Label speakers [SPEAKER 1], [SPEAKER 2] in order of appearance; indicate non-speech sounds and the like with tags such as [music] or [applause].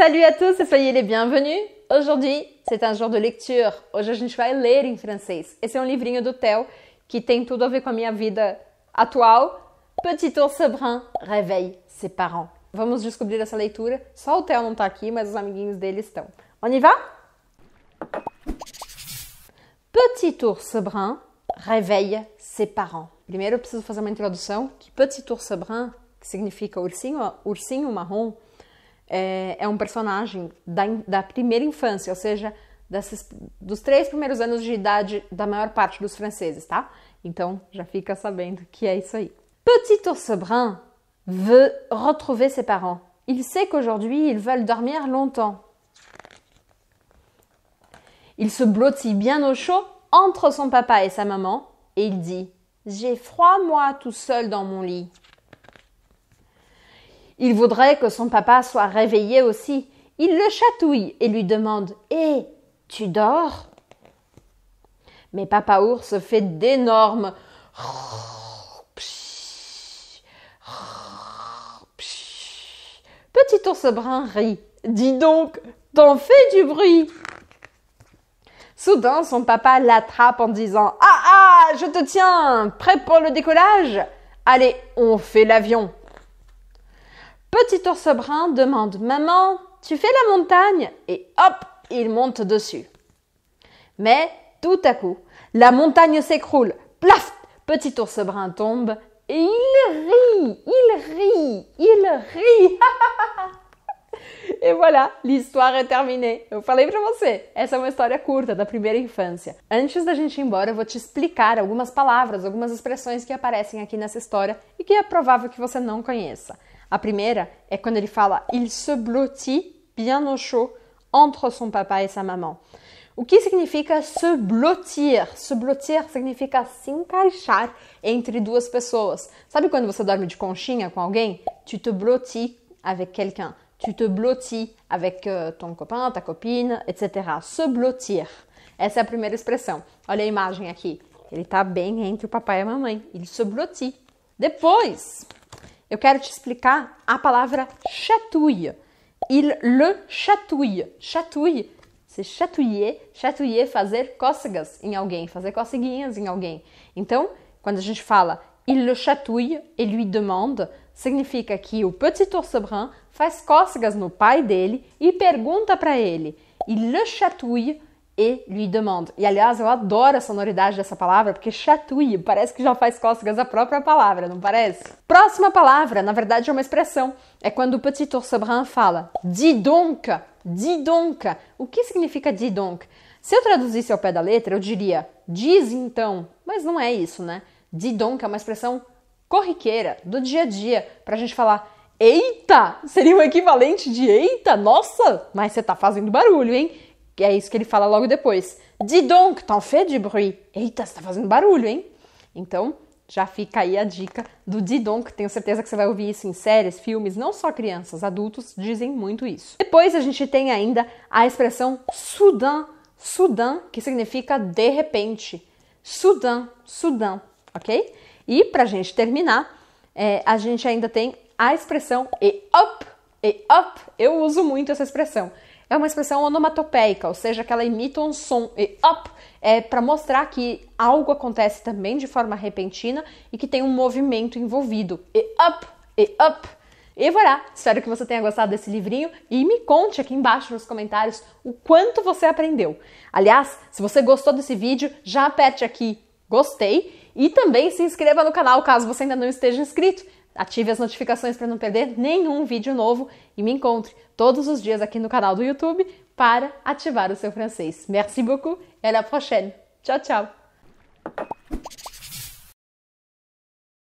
[SPEAKER 1] Salut à tous et soyez les bienvenus! Aujourd'hui, c'est un jour de lecture. Hoje a gente vai ler em francês. Esse é um livrinho do Theo que tem tudo a ver com a minha vida atual. Petit ours brun réveille ses parents. Vamos descobrir essa leitura. Só o Theo não tá aqui, mas os amiguinhos dele estão. On y va? Petit ours brun réveille ses parents. Primeiro eu preciso fazer uma introdução que petit ours brun, que significa ursinho, ursinho marrom, é, un um personnage personagem da, da primeira infância, ou seja, des dos três primeiros anos de idade da maior parte dos franceses, tá? Então já fica sabendo que é isso Petit ours brun veut retrouver ses parents. Il sait qu'aujourd'hui ils veulent dormir longtemps. Il se blottit bien au chaud entre son papa et sa maman et il dit J'ai froid moi tout seul dans mon lit. Il voudrait que son papa soit réveillé aussi. Il le chatouille et lui demande Hé, eh, tu dors Mais papa ours fait d'énormes Petit ours brun rit. Dis donc, t'en fais du bruit. Soudain, son papa l'attrape en disant Ah ah, je te tiens, prêt pour le décollage Allez, on fait l'avion. Petit ours brun demande Maman, tu fais la montagne Et hop, il monte dessus. Mais tout à coup, la montagne s'écroule. Plaf Petit ours brun tombe et il rit, il rit, il rit. [laughs] e voilà, l'histoire est terminée. Eu falei para você, essa é uma história curta da primeira infância. Antes da gente ir embora, eu vou te explicar algumas palavras, algumas expressões que aparecem aqui nessa história e que é provável que você não conheça. A primeira é quando ele fala il se blottit bien au chaud entre son papa et sa maman. O que significa se blottir? Se blottir significa se encaixar entre duas pessoas. Sabe quando você dorme de conchinha com alguém? Tu te blottis avec quelqu'un tu te blottis avec euh, ton copain, ta copine, etc. Se blottir. Essa é a primeira expressão. Olha a imagem aqui. Ele está bem entre o papai e a mamãe. Ele se blottit. Depois, eu quero te explicar a palavra chatouille. Il le chatouille. Chatouille. Se chatouiller, chatouiller, fazer cócegas em alguém, fazer coceguinhas em alguém. Então, quando a gente fala il le chatouille ele lui demande significa que o Petit Ours Brun faz cócegas no pai dele e pergunta para ele. E le chatouille e lui demande. E aliás, eu adoro a sonoridade dessa palavra, porque chatouille parece que já faz cócegas a própria palavra, não parece? Próxima palavra, na verdade é uma expressão. É quando o Petit Ours Brun fala dis donc, dis donc. O que significa dis donc? Se eu traduzisse ao pé da letra, eu diria diz então, mas não é isso, né? Dis donc é uma expressão corriqueira do dia a dia para a gente falar: eita! Seria o equivalente de eita, nossa, mas você tá fazendo barulho, hein? E é isso que ele fala logo depois. Dis donc, t'en fais du bruit. Eita, você tá fazendo barulho, hein? Então, já fica aí a dica do Didon, que tenho certeza que você vai ouvir isso em séries, filmes, não só crianças, adultos dizem muito isso. Depois a gente tem ainda a expressão Sudan, Sudan, que significa de repente. Sudan, Sudan, ok? E para a gente terminar, é, a gente ainda tem a expressão e up, e up. Eu uso muito essa expressão. É uma expressão onomatopeica, ou seja, que ela imita um som e up é para mostrar que algo acontece também de forma repentina e que tem um movimento envolvido. E up, e up. E voilà! Espero que você tenha gostado desse livrinho e me conte aqui embaixo nos comentários o quanto você aprendeu. Aliás, se você gostou desse vídeo, já aperte aqui gostei e também se inscreva no canal caso você ainda não esteja inscrito. Ative as notificações para não perder nenhum vídeo novo e me encontre todos os dias aqui no canal do YouTube para ativar o seu francês. Merci beaucoup et à la prochaine. Tchau, tchau.